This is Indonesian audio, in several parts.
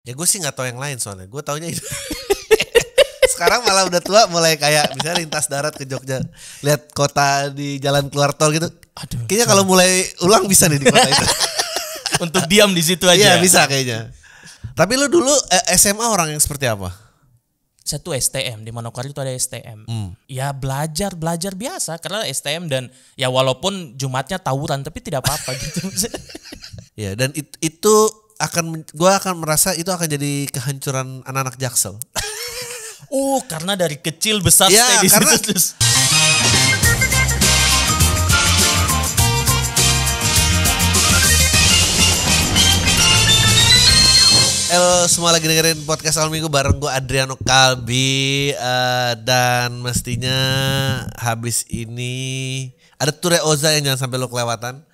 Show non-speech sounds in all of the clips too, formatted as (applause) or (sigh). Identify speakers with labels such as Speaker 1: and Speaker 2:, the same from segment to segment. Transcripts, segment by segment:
Speaker 1: Ya gue sih nggak tahu yang lain soalnya. Gue taunya itu. (laughs) Sekarang malah udah tua mulai kayak misalnya lintas darat ke Jogja, lihat kota di jalan keluar tol gitu. Aduh. Kayaknya kalau mulai ulang bisa nih di kota itu. (laughs) Untuk diam di situ aja. Iya, bisa kayaknya. Tapi lu dulu eh, SMA orang yang seperti apa?
Speaker 2: Satu STM di Manokwari itu ada STM. Hmm. Ya belajar belajar biasa karena STM dan ya walaupun Jumatnya tawuran tapi tidak apa-apa gitu.
Speaker 1: (laughs) ya dan it,
Speaker 2: itu akan gue akan merasa itu
Speaker 1: akan jadi kehancuran anak-anak Jaksel.
Speaker 2: (laughs) oh, karena dari kecil besar ya, stay di karena, situ terus.
Speaker 1: Halo semua lagi dengerin podcast awal minggu bareng gue Adriano Kalbi uh, dan mestinya habis ini ada Ture Oza yang jangan sampai lo kelewatan.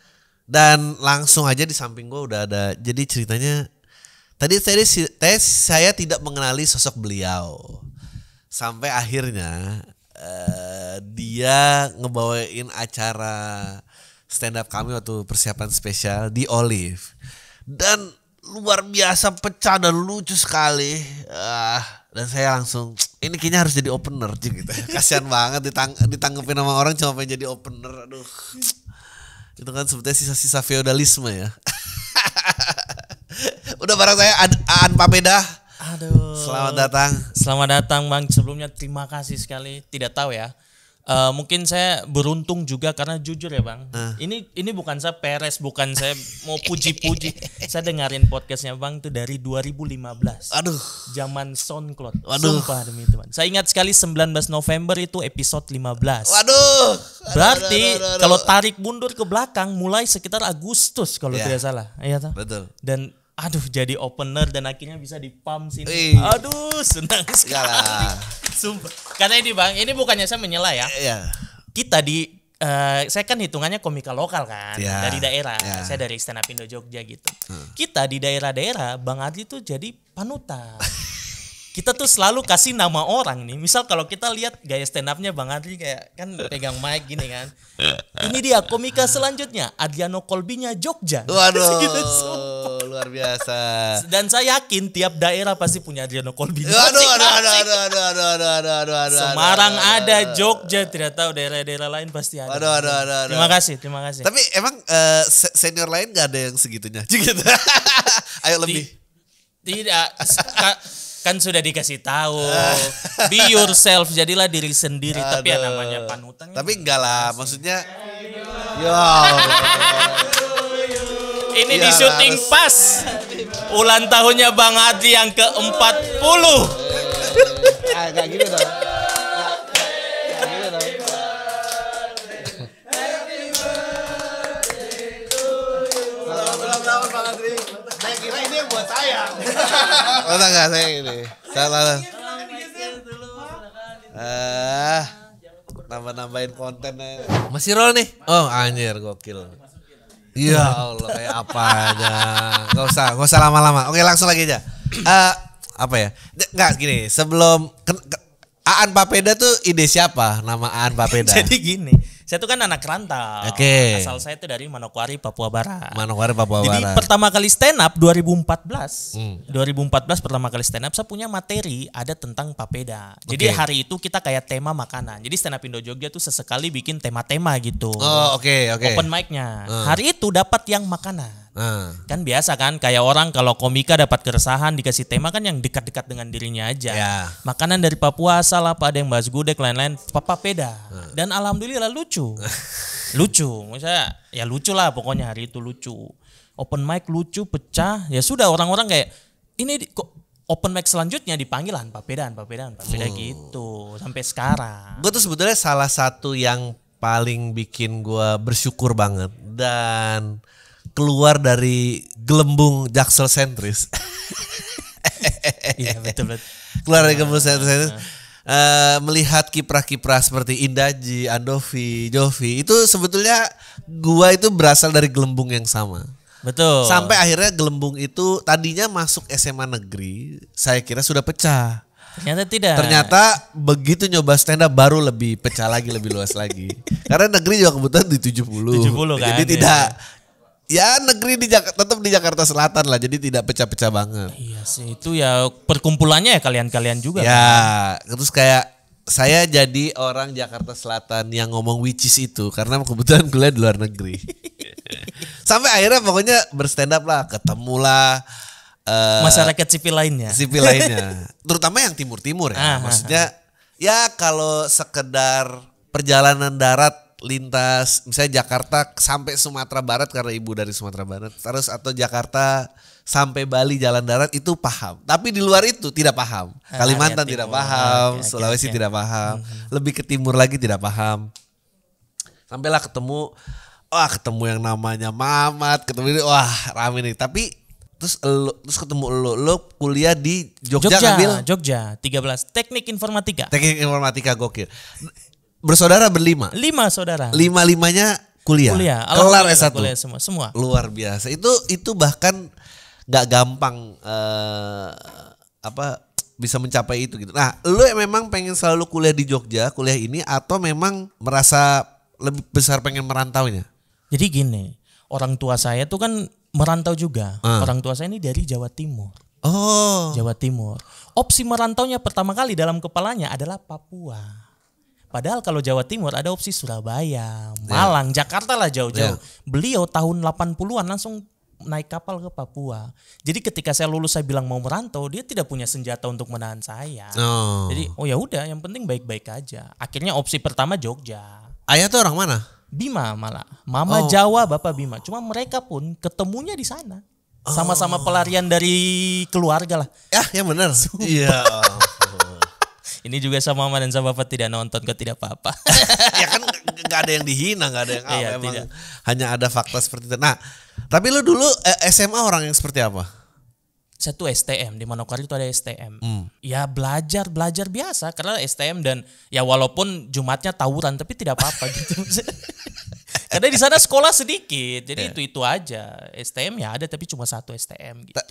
Speaker 1: Dan langsung aja di samping gue udah ada. Jadi ceritanya tadi tadi tes saya tidak mengenali sosok beliau sampai akhirnya uh, dia ngebawain acara stand up kami waktu persiapan spesial di Olive dan luar biasa pecah dan lucu sekali uh, dan saya langsung ini kayaknya harus jadi opener gitu (laughs) kasihan banget ditang ditanggepin sama orang cuma pengen jadi opener aduh itu kan sebetulnya sisa-sisa feodalisme ya. (laughs) Udah barang saya Ad Aan
Speaker 2: Papeda. Aduh. Selamat datang. Selamat datang Bang. Sebelumnya terima kasih sekali. Tidak tahu ya Uh, mungkin saya beruntung juga karena jujur ya bang, uh. ini ini bukan saya peres, bukan saya mau puji-puji. (laughs) saya dengerin podcastnya bang itu dari 2015. Aduh. Zaman SoundCloud. Aduh. Sumpah demi teman. Saya ingat sekali 19 November itu episode 15. Aduh, Berarti kalau tarik mundur ke belakang mulai sekitar Agustus kalau yeah. tidak salah. Iya Betul. Dan aduh jadi opener dan akhirnya bisa di pump sini. Ui. Aduh, senang sekali. (laughs) Sumpah. Karena ini Bang, ini bukannya saya menyela ya. Iya. Kita di uh, saya kan hitungannya komika lokal kan yeah. dari daerah. Yeah. Saya dari stand up Jogja gitu. Hmm. Kita di daerah-daerah Bang Adi tuh jadi panutan. kita tuh selalu kasih nama orang nih. Misal kalau kita lihat gaya stand upnya Bang Adi kayak kan pegang mic gini kan. Ini dia komika selanjutnya Adriano Kolbinya Jogja. Waduh. (laughs) gitu, Luar biasa. Dan saya yakin tiap daerah pasti punya Adriano Kolbi. Aduh, aduh, aduh, aduh, aduh, aduh, aduh, aduh, aduh, aduh, aduh. Semarang ada, Jogja tidak tahu daerah-daerah lain pasti ada. Aduh, aduh, aduh, Terima kasih, terima kasih. Tapi emang
Speaker 1: senior lain gak ada yang segitunya. Gitu.
Speaker 2: Ayo lebih. Tidak. kan sudah dikasih tahu be yourself jadilah diri sendiri Aduh. tapi ya namanya panutan tapi enggak lah maksudnya ya ini ya, di syuting harus. pas ulang tahunnya Bang Adi yang ke-40. Ah, gak gitu dong.
Speaker 1: kira ini buat saya. Oh, enggak, saya ini. Salah. Eh, ah, nambah-nambahin konten aja. Masih roll nih. Oh, anjir gokil. Ya Allah kayak apa aja. Gak usah, gak usah lama-lama. Oke langsung lagi aja. Uh, (clears throat) apa ya? Enggak gini, sebelum ke, ke, Aan Papeda tuh ide siapa? Nama Aan Papeda. (laughs) Jadi gini,
Speaker 2: saya tuh kan anak rantau. Oke. Okay. Asal saya itu dari Manokwari, Papua Barat. Manokwari, Papua Barat. Jadi pertama kali stand up 2014. Hmm. 2014 pertama kali stand up saya punya materi ada tentang papeda. Jadi hari itu kita kayak tema makanan. Jadi stand up Indo Jogja tuh sesekali bikin tema-tema gitu. Oh, oke, okay, oke. Okay. Open mic-nya. Hmm. Hari itu dapat yang makanan. Uh. Kan biasa kan kayak orang kalau komika dapat keresahan dikasih tema kan yang dekat-dekat dengan dirinya aja. Yeah. Makanan dari Papua salah apa ada yang bahas gudeg lain-lain papa peda. Uh. Dan alhamdulillah lucu. (laughs) lucu. Misalnya ya lucu lah pokoknya hari itu lucu. Open mic lucu pecah. Ya sudah orang-orang kayak ini di, kok open mic selanjutnya dipanggilan papa Pedan, papa Pedan, Pak Pedan hmm. gitu sampai sekarang.
Speaker 1: Gue tuh sebetulnya salah satu yang paling bikin gue bersyukur banget dan keluar dari gelembung jaksel sentris. Iya betul betul. Keluar dari gelembung jaksel ah, sentris. Uh, melihat kiprah-kiprah seperti Indaji, Andovi, Jovi itu sebetulnya gua itu berasal dari gelembung yang sama. Betul. Sampai akhirnya gelembung itu tadinya masuk SMA negeri, saya kira sudah pecah. Ternyata tidak. Ternyata begitu nyoba stand up baru lebih pecah lagi, lebih luas lagi. (laughs) Karena negeri juga kebetulan di 70. 70 kan. Jadi tidak iya ya negeri di Jak tetap di Jakarta Selatan lah jadi tidak pecah-pecah banget iya sih
Speaker 2: itu ya perkumpulannya ya kalian-kalian juga ya kan? terus kayak saya jadi
Speaker 1: orang Jakarta Selatan yang ngomong witches itu karena kebetulan kuliah di luar negeri (laughs) sampai akhirnya pokoknya berstand up lah ketemulah uh, eh, masyarakat sipil lainnya sipil lainnya (laughs) terutama yang timur-timur ya ah, ah maksudnya ah. ya kalau sekedar perjalanan darat lintas misalnya Jakarta sampai Sumatera Barat karena ibu dari Sumatera Barat terus atau Jakarta sampai Bali jalan darat itu paham tapi di luar itu tidak paham eh, Kalimantan tidak paham ya, Sulawesi ya. tidak paham hmm lebih ke timur lagi tidak paham sampailah ketemu wah ketemu yang namanya Mamat ketemu ini wah rame nih tapi terus lo, terus ketemu lo lo kuliah di Jogja, Jogja ambil
Speaker 2: Jogja 13 teknik informatika teknik informatika gokil
Speaker 1: bersaudara berlima.
Speaker 2: Lima saudara. Lima limanya
Speaker 1: kuliah. Kuliah. Kelar ya, S1. semua, semua. Luar biasa. Itu itu bahkan nggak gampang uh, apa bisa mencapai itu gitu. Nah, lu memang pengen selalu kuliah di Jogja, kuliah ini atau memang merasa lebih besar pengen merantau merantaunya? Jadi gini,
Speaker 2: orang tua saya tuh kan merantau juga. Hmm. Orang tua saya ini dari Jawa Timur. Oh. Jawa Timur. Opsi merantaunya pertama kali dalam kepalanya adalah Papua. Padahal kalau Jawa Timur ada opsi Surabaya, ya. Malang, yeah. Jakarta lah jauh-jauh. Yeah. Beliau tahun 80-an langsung naik kapal ke Papua. Jadi ketika saya lulus saya bilang mau merantau, dia tidak punya senjata untuk menahan saya. Oh. Jadi oh ya udah, yang penting baik-baik aja. Akhirnya opsi pertama Jogja. Ayah tuh orang mana? Bima malah. Mama oh. Jawa, Bapak Bima. Cuma mereka pun ketemunya di sana. Sama-sama oh. pelarian dari keluarga lah. Ah, ya, yang benar. Iya. Ini juga sama mama dan sama bapak tidak nonton kok tidak apa-apa. (laughs) ya kan nggak ada yang dihina, nggak ada yang apa. Iya, Emang tidak. hanya ada fakta seperti
Speaker 1: itu. Nah, tapi lu dulu eh, SMA orang yang seperti apa?
Speaker 2: Satu STM di Manokwari itu ada STM. Hmm. Ya belajar belajar biasa karena STM dan ya walaupun Jumatnya tawuran tapi tidak apa-apa (laughs) gitu. (laughs) Karena di sana sekolah sedikit, jadi yeah. itu itu aja. STM ya ada tapi cuma satu STM gitu. Ta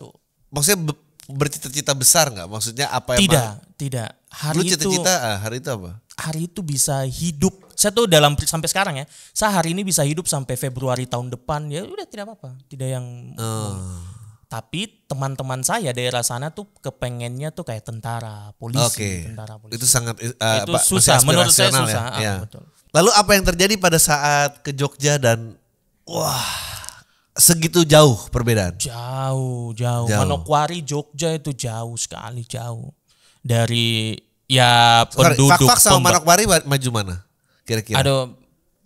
Speaker 2: maksudnya be bercita-cita besar nggak? Maksudnya apa? Tidak, tidak. Hari Lu cita -cita, itu ah, hari itu apa? Hari itu bisa hidup. Saya tuh dalam sampai sekarang ya. Saya hari ini bisa hidup sampai Februari tahun depan ya udah tidak apa-apa. Tidak yang uh. Tapi teman-teman saya daerah sana tuh kepengennya tuh kayak tentara, polisi, okay. tentara polisi. Itu sangat uh, itu susah menurut saya ya? susah. Ya? ya. Betul.
Speaker 1: Lalu apa yang terjadi pada saat ke Jogja dan wah segitu jauh perbedaan?
Speaker 2: Jauh, jauh. jauh. Manokwari Jogja itu jauh sekali, jauh dari ya penduduk Sorry, Fak, -fak sama Manokwari maju mana? Kira-kira. Aduh,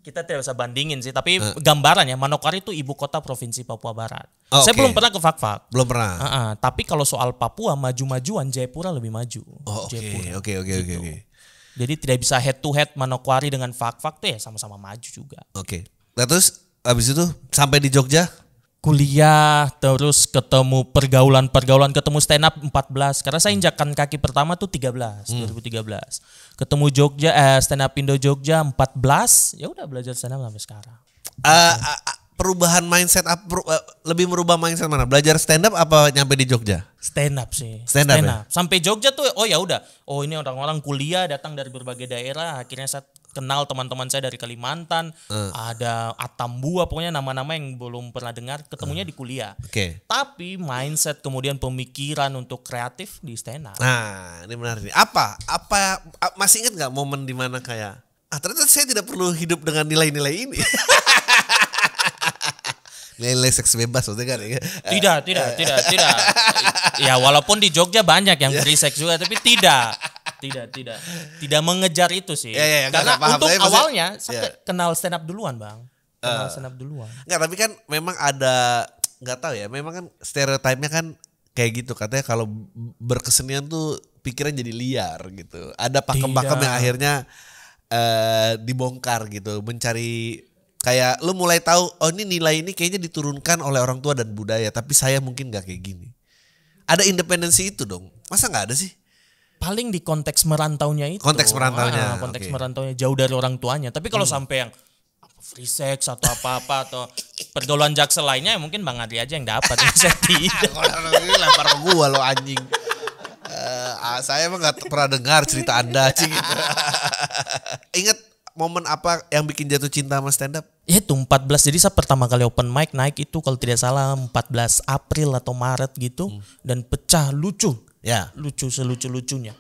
Speaker 2: kita tidak bisa bandingin sih, tapi uh. gambaran ya Manokwari itu ibu kota provinsi Papua Barat. Oh, Saya okay. belum pernah ke Fakfak. Belum pernah. Uh -uh. Tapi kalau soal Papua maju-majuan Jayapura lebih maju. Oh, oke. Oke, oke, gitu. oke, Jadi tidak bisa head to head Manokwari dengan Fakfak tuh ya sama-sama maju juga. Oke. Okay. Nah, terus abis itu sampai di Jogja kuliah terus ketemu pergaulan-pergaulan ketemu stand up 14 karena saya hmm. injakan kaki pertama tuh 13 hmm. 2013 ketemu Jogja eh, stand up Indo Jogja 14 ya udah belajar stand up sampai sekarang uh, uh, perubahan
Speaker 1: mindset up, eh, lebih merubah mindset mana belajar stand up apa nyampe di Jogja
Speaker 2: stand up sih stand up, stand up. Ya? sampai Jogja tuh oh ya udah oh ini orang-orang kuliah datang dari berbagai daerah akhirnya saya kenal teman-teman saya dari Kalimantan, uh. ada Atambua, pokoknya nama-nama yang belum pernah dengar, ketemunya uh. di kuliah. Okay. Tapi mindset kemudian pemikiran untuk kreatif di stand Nah, ini menarik. Nih. Apa? Apa masih ingat nggak momen dimana kayak
Speaker 1: ah ternyata saya tidak perlu hidup dengan nilai-nilai ini. (laughs) nilai seks bebas maksudnya kan iya. Tidak,
Speaker 2: tidak, tidak, tidak. (laughs) Ya walaupun di Jogja banyak yang free iya. seks juga tapi tidak tidak, tidak. Tidak mengejar itu sih. Ya, ya, ya, Karena enggak, untuk paham, awalnya iya. saya ya. kenal stand up duluan, Bang. Kenal uh, eh, stand up duluan. Enggak, tapi kan
Speaker 1: memang ada nggak tahu ya, memang kan stereotipnya kan kayak gitu katanya kalau berkesenian tuh pikiran jadi liar gitu. Ada pakem-pakem iya. yang akhirnya uh, dibongkar gitu, mencari kayak lu mulai tahu oh ini nilai ini kayaknya diturunkan oleh orang tua dan budaya, tapi saya mungkin nggak kayak gini. Ada independensi itu
Speaker 2: dong. Masa nggak ada sih? paling di konteks merantaunya itu. Konteks merantaunya. Ah, konteks okay. merantaunya jauh dari orang tuanya. Tapi kalau hmm. sampai yang free sex atau apa-apa atau pergaulan jaksel lainnya ya mungkin Bang Adi aja yang dapat. (laughs) saya tidak. Kalau lempar ke gua lo anjing.
Speaker 1: Uh, saya emang gak pernah dengar cerita Anda cing. (laughs) Ingat momen apa yang bikin jatuh cinta sama stand up?
Speaker 2: ya Itu 14. Jadi saya pertama kali open mic naik itu kalau tidak salah 14 April atau Maret gitu hmm. dan pecah lucu ya. lucu selucu lucunya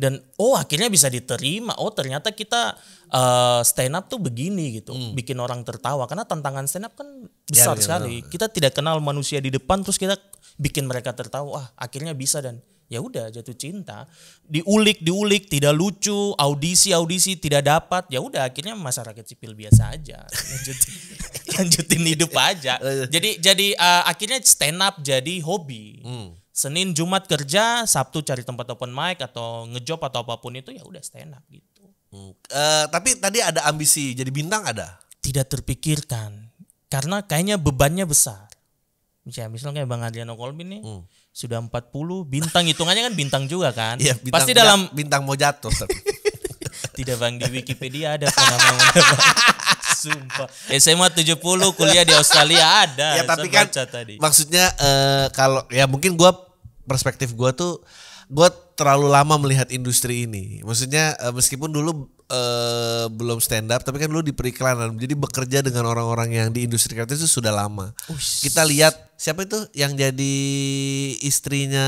Speaker 2: dan oh akhirnya bisa diterima oh ternyata kita uh, stand up tuh begini gitu hmm. bikin orang tertawa karena tantangan stand up kan ya, besar ya, sekali kita tidak kenal manusia di depan terus kita bikin mereka tertawa ah akhirnya bisa dan ya udah jatuh cinta diulik diulik tidak lucu audisi audisi tidak dapat ya udah akhirnya masyarakat sipil biasa aja lanjutin (laughs) lanjutin hidup aja (laughs) jadi jadi uh, akhirnya stand up jadi hobi hmm Senin Jumat kerja, Sabtu cari tempat open mic atau ngejob atau apapun itu ya udah stand up gitu. Hmm. Uh, tapi tadi ada ambisi jadi bintang ada? Tidak terpikirkan karena kayaknya bebannya besar. Misalnya, misalnya kayak Bang Adriano Kolbin nih hmm. sudah 40 bintang hitungannya kan bintang juga kan. Iya, bintang, Pasti dalam bintang mau jatuh. (laughs) Tidak Bang di Wikipedia ada pun (laughs) Sumpah. SMA (laughs) eh, 70 kuliah di Australia ada. Ya tapi kan tadi. maksudnya
Speaker 1: uh, kalau ya mungkin gua perspektif gua tuh gua terlalu lama melihat industri ini. Maksudnya uh, meskipun dulu uh, belum stand up tapi kan lu di periklanan. Jadi bekerja dengan orang-orang yang di industri kreatif itu sudah lama. Ush. Kita lihat siapa itu yang jadi istrinya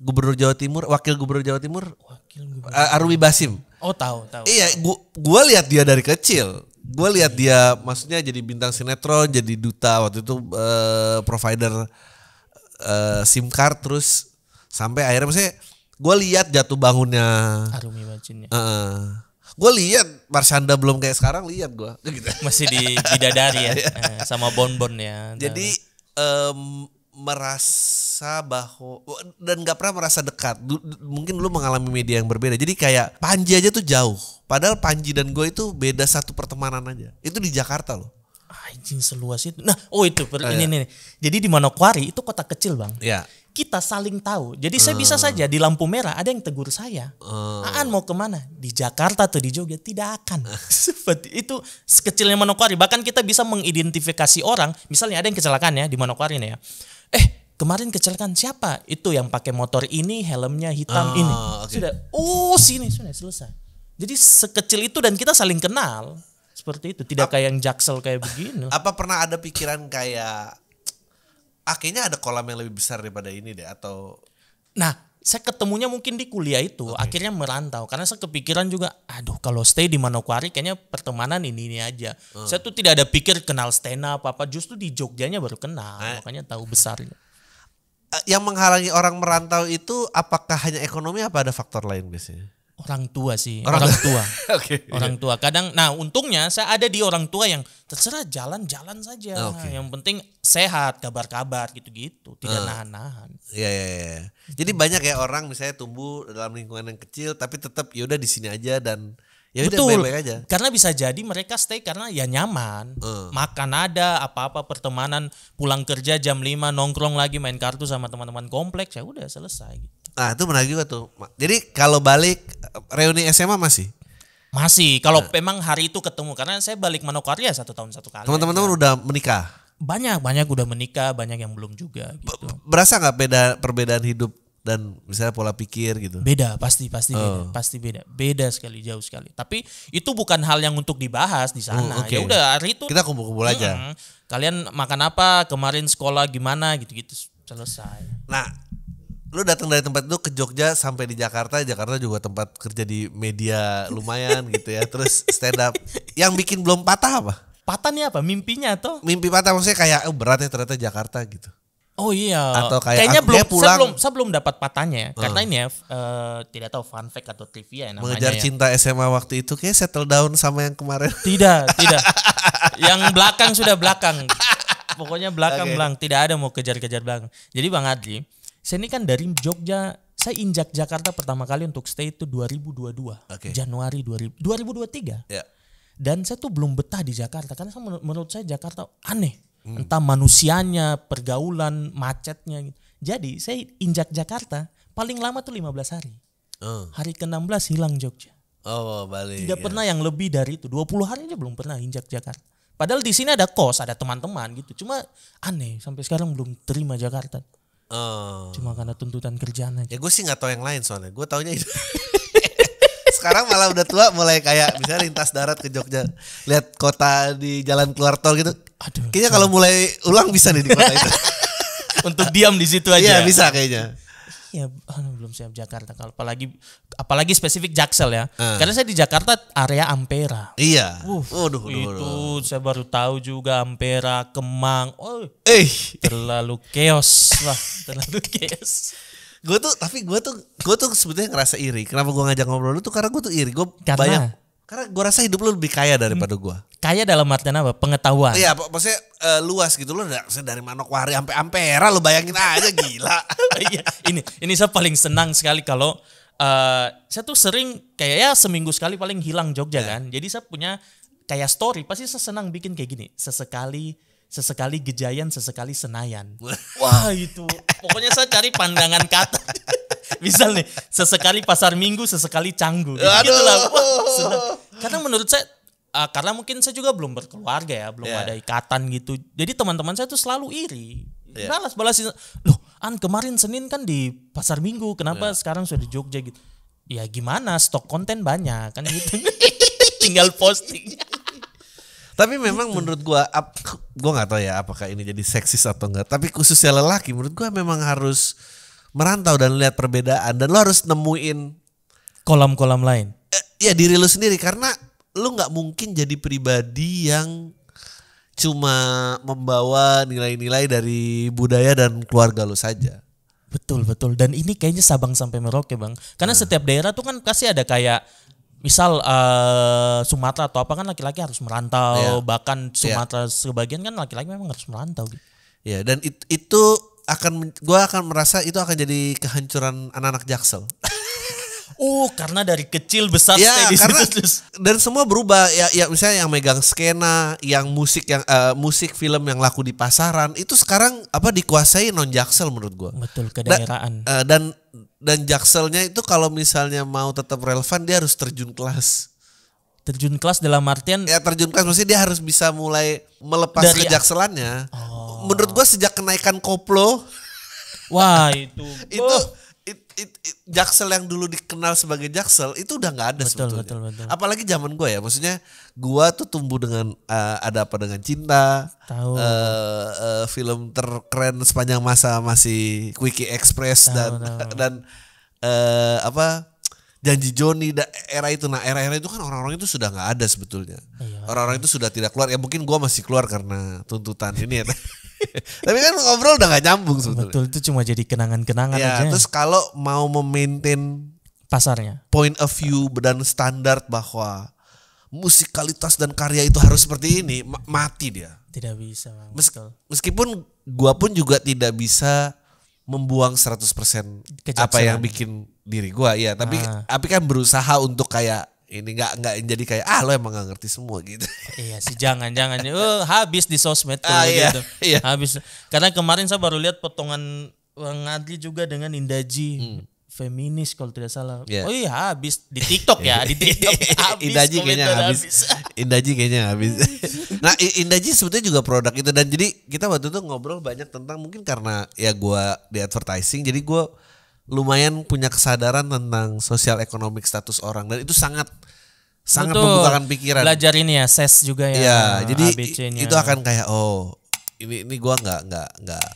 Speaker 1: Gubernur Jawa Timur, Wakil Gubernur Jawa Timur, Wakil Gubernur. Arwi Basim.
Speaker 2: Oh tahu tahu. Iya, gua,
Speaker 1: gua lihat dia dari kecil gue lihat dia maksudnya jadi bintang sinetron jadi duta waktu itu uh, provider uh, sim card terus sampai akhirnya maksudnya gue lihat jatuh bangunnya Arumi Bajin ya. Uh, gue lihat Marsanda belum kayak sekarang lihat
Speaker 2: gue (laughs) gitu. masih di bidadari ya (laughs) iya. eh, sama bonbon ya jadi
Speaker 1: um, merasa bahwa dan nggak pernah merasa dekat. Du, du, mungkin lu mengalami media yang berbeda. Jadi kayak Panji aja tuh jauh. Padahal Panji dan gue itu beda satu pertemanan aja. Itu di Jakarta loh. Anjing seluas itu. Nah, oh
Speaker 2: itu per, oh, iya. ini, ini, Jadi di Manokwari itu kota kecil, Bang. Ya. Kita saling tahu. Jadi hmm. saya eh. bisa saja di lampu merah ada yang tegur saya. Hmm. Aan mau kemana? Di Jakarta atau di Jogja? Tidak akan. (laughs) Seperti itu sekecilnya Manokwari. Bahkan kita bisa mengidentifikasi orang. Misalnya ada yang kecelakaan ya di Manokwari nih ya eh kemarin kecelakaan siapa itu yang pakai motor ini helmnya hitam oh, ini okay. sudah oh sini sudah selesai jadi sekecil itu dan kita saling kenal seperti itu tidak Ap kayak yang jaksel kayak begini (laughs) apa pernah ada pikiran kayak ah, akhirnya ada kolam yang lebih besar daripada ini deh atau nah saya ketemunya mungkin di kuliah itu okay. akhirnya merantau karena saya kepikiran juga aduh kalau stay di Manokwari kayaknya pertemanan ini ini aja uh. saya tuh tidak ada pikir kenal Stena apa apa justru di Jogjanya baru kenal eh. makanya tahu besarnya
Speaker 1: eh, yang menghalangi orang merantau itu apakah hanya ekonomi apa ada faktor lain biasanya orang tua sih orang, orang tua (laughs) okay, orang
Speaker 2: tua kadang nah untungnya saya ada di orang tua yang terserah jalan-jalan saja ah, okay. yang penting sehat kabar-kabar gitu-gitu tidak ah. nahan-nahan
Speaker 1: ya ya ya ya jadi gitu. banyak ya orang misalnya tumbuh dalam lingkungan yang kecil tapi tetap yaudah di sini aja dan ya udah baik-baik aja
Speaker 2: karena bisa jadi mereka stay karena ya nyaman uh. makan ada apa-apa pertemanan pulang kerja jam 5 nongkrong lagi main kartu sama teman-teman kompleks ya udah selesai gitu
Speaker 1: nah itu menarik juga tuh. Jadi kalau balik reuni SMA masih?
Speaker 2: Masih. Kalau nah. memang hari itu ketemu karena saya balik Manokwari ya satu tahun satu kali. Teman-teman
Speaker 1: ya. udah menikah?
Speaker 2: Banyak banyak udah menikah, banyak yang belum juga. Gitu.
Speaker 1: Berasa nggak beda perbedaan hidup dan misalnya pola pikir gitu. Beda, pasti pasti oh. beda, pasti beda.
Speaker 2: Beda sekali, jauh sekali. Tapi itu bukan hal yang untuk dibahas di sana. Oh, okay. Ya udah hari itu kita kumpul-kumpul aja. Hmm, kalian makan apa? Kemarin sekolah gimana gitu-gitu selesai. Nah, lu datang dari tempat
Speaker 1: itu ke Jogja sampai di Jakarta Jakarta juga tempat kerja di media lumayan gitu ya terus stand up yang bikin belum patah apa patah nih apa mimpinya atau mimpi patah maksudnya kayak oh, berat ya ternyata Jakarta gitu Oh iya. Atau kayak kayaknya ah, belum, pulang. Saya belum, dapat patahnya uh. karena
Speaker 2: ini ya uh, tidak tahu fun fact atau trivia ya Mengejar ya. cinta
Speaker 1: SMA waktu itu kayak settle
Speaker 2: down sama yang kemarin. Tidak, (laughs) tidak. yang belakang sudah belakang. Pokoknya belakang okay. belang, tidak ada mau kejar-kejar belakang. Jadi Bang Adli, saya ini kan dari Jogja, saya injak Jakarta pertama kali untuk stay itu 2022. Okay. Januari 2000, 2023. Yeah. Dan saya tuh belum betah di Jakarta karena saya, menurut saya Jakarta aneh. Hmm. Entah manusianya, pergaulan, macetnya gitu. Jadi saya injak Jakarta paling lama tuh 15 hari. Uh. Hari ke-16 hilang Jogja. Oh, balik. Tidak ya. pernah yang lebih dari itu. 20 hari aja belum pernah injak Jakarta. Padahal di sini ada kos, ada teman-teman gitu. Cuma aneh sampai sekarang belum terima Jakarta. Oh. Cuma karena tuntutan kerjaan aja. Ya
Speaker 1: gue sih nggak tau yang lain soalnya. Gue taunya itu. (laughs) Sekarang malah udah tua mulai kayak misalnya lintas darat ke Jogja, lihat kota di jalan keluar tol gitu. Aduh. Kayaknya kalau mulai ulang bisa nih di kota itu. (laughs) Untuk diam di situ iya, aja. Iya, bisa kayaknya
Speaker 2: ya aduh, (laughs) belum siap Jakarta kalau apalagi apalagi spesifik Jaksel ya. Uh. Karena saya di Jakarta area Ampera. Iya. Uf, uh, waduh, waduh, itu waduh. saya baru tahu juga Ampera, Kemang. Oh, eh terlalu chaos lah, (laughs) terlalu chaos. gue tuh tapi
Speaker 1: gue tuh gue tuh sebetulnya ngerasa iri. Kenapa gue ngajak ngobrol lu tuh karena gue tuh iri. Gue banyak karena gue
Speaker 2: rasa hidup lu lebih kaya daripada gue. Kaya dalam artian apa? Pengetahuan. Iya,
Speaker 1: maksudnya uh, luas gitu lu dari Manokwari sampai Ampera lu bayangin aja gila.
Speaker 2: (laughs) Iya, ini ini saya paling senang sekali kalau uh, saya tuh sering kayak ya seminggu sekali paling hilang Jogja yeah. kan. Jadi saya punya kayak story pasti saya senang bikin kayak gini. Sesekali sesekali Gejayan, sesekali Senayan. Wah itu, pokoknya saya cari pandangan kata. (laughs) Misal nih, sesekali Pasar Minggu, sesekali Canggu. Gitu, gitu lah. Wah, Karena menurut saya, uh, karena mungkin saya juga belum berkeluarga ya, belum yeah. ada ikatan gitu. Jadi teman-teman saya tuh selalu iri. Yeah. Iya. Balas balasin, loh An kemarin Senin kan di Pasar Minggu, kenapa yeah. sekarang sudah di Jogja gitu? Ya gimana, stok konten banyak kan gitu.
Speaker 1: (laughs) Tinggal posting. Iya. Tapi memang gitu. menurut gua ap, gua nggak tahu ya apakah ini jadi seksis atau enggak, tapi khususnya lelaki menurut gua memang harus merantau dan lihat perbedaan dan lo harus nemuin
Speaker 2: kolam-kolam lain.
Speaker 1: Eh, ya diri lu sendiri karena lu nggak mungkin jadi pribadi yang cuma membawa nilai-nilai dari budaya dan keluarga lo saja. Betul betul dan ini kayaknya Sabang
Speaker 2: sampai Merauke bang, karena nah. setiap daerah tuh kan pasti ada kayak misal uh, Sumatera atau apa kan laki-laki harus merantau yeah. bahkan iya. Sumatera yeah. sebagian kan laki-laki memang harus merantau gitu.
Speaker 1: Ya yeah, dan it, itu
Speaker 2: akan gue akan merasa itu akan jadi kehancuran
Speaker 1: anak-anak Jaksel. (laughs)
Speaker 2: Oh, karena dari kecil besar ya, stay di karena, situ terus. Dan semua
Speaker 1: berubah ya ya misalnya yang megang skena, yang musik yang uh, musik film yang laku di pasaran itu sekarang apa dikuasai non Jaksel menurut gua. Betul kedaerahan. Eh, dan, uh, dan dan jakselnya itu kalau misalnya mau tetap relevan dia harus terjun kelas terjun kelas dalam artian ya terjun kelas maksudnya dia harus bisa mulai melepas dari, kejakselannya oh. menurut gua sejak kenaikan koplo wah itu (laughs) itu it, it, it, jaksel yang dulu dikenal sebagai jaksel itu udah nggak ada betul, sebetulnya. Betul, betul. Apalagi zaman gue ya, maksudnya gue tuh tumbuh dengan uh, ada apa dengan cinta. Tahu. Uh, uh, film terkeren sepanjang masa masih Quickie Express tahu, dan tahu. (laughs) dan uh, apa janji Joni da era itu nah era-era itu kan orang-orang itu sudah nggak ada sebetulnya iya. orang-orang iya. itu sudah tidak keluar ya mungkin gue masih keluar karena tuntutan ini ya
Speaker 2: (laughs) tapi kan ngobrol udah nggak nyambung sebetulnya betul itu cuma jadi kenangan-kenangan ya aja. terus
Speaker 1: kalau mau memaintain pasarnya point of view dan standar bahwa musikalitas dan karya itu harus seperti ini mati dia tidak bisa Mes meskipun gue pun juga tidak bisa membuang 100% Kejaksaan. apa yang bikin diri gua ya tapi ah. tapi kan berusaha untuk kayak ini nggak nggak jadi kayak ah lo emang gak ngerti semua gitu
Speaker 2: iya sih jangan jangan oh, habis di sosmed tuh ah, gitu. iya, gitu. iya. habis karena kemarin saya baru lihat potongan Bang Adli juga dengan Indaji hmm feminis kalau tidak salah. Yeah. Oh iya habis di TikTok ya, di TikTok (laughs) habis. Indaji kayaknya habis.
Speaker 1: (laughs) Indaji kayaknya habis. (laughs) nah, Indaji sebetulnya juga produk itu dan jadi kita waktu itu ngobrol banyak tentang mungkin karena ya gue di advertising jadi gue lumayan punya kesadaran tentang sosial ekonomi status orang dan itu sangat sangat Betul. membukakan pikiran. Belajar ini ya, ses e juga ya. Iya, jadi itu akan kayak oh, ini ini gua nggak nggak nggak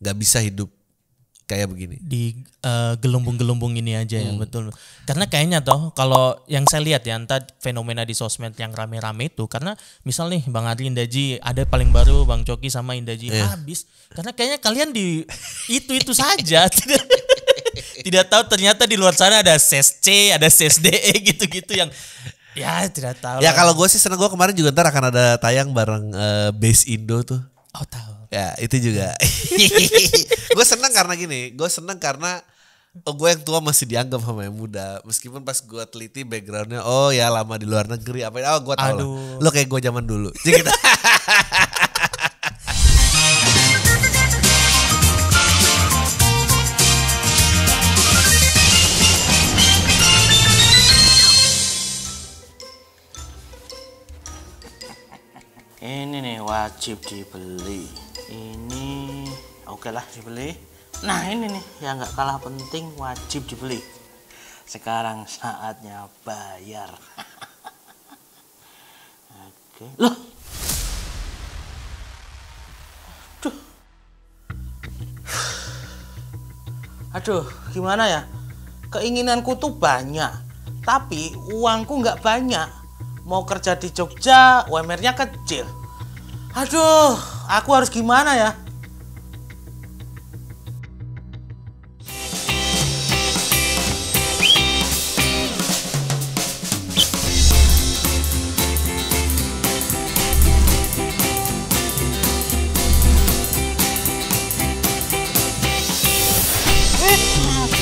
Speaker 1: nggak bisa hidup kayak begini di
Speaker 2: eh, gelombung gelembung uh, ini aja ya, hmm. ya betul karena kayaknya toh kalau yang saya lihat ya entah fenomena di sosmed yang rame-rame itu karena misal nih bang Adi Indaji ada paling baru bang Coki sama Indaji yeah. habis karena kayaknya kalian di itu itu saja (laughs) tidak tidak tahu ternyata di luar sana ada SESC ada SESDE gitu-gitu yang ya tidak tahu ya kalau
Speaker 1: gue sih seneng gue kemarin juga ntar akan ada tayang bareng uh, Base Indo tuh oh tahu Ya itu juga. (laughs) gue seneng karena gini, gue seneng karena oh, gue yang tua masih dianggap sama yang muda. Meskipun pas gue teliti backgroundnya, oh ya lama di luar negeri apa, ya, oh gue tahu, Aduh. Lo kayak gue zaman dulu. (laughs)
Speaker 2: Ini nih wajib dibeli ini oke okay lah dibeli nah ini nih yang nggak kalah penting wajib dibeli sekarang saatnya bayar (laughs) oke okay. loh aduh aduh gimana ya keinginanku tuh banyak tapi uangku nggak banyak mau kerja di Jogja UMR-nya kecil aduh aku harus gimana ya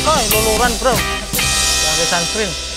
Speaker 2: Kau ah, kok luluran bro pakai sunscreen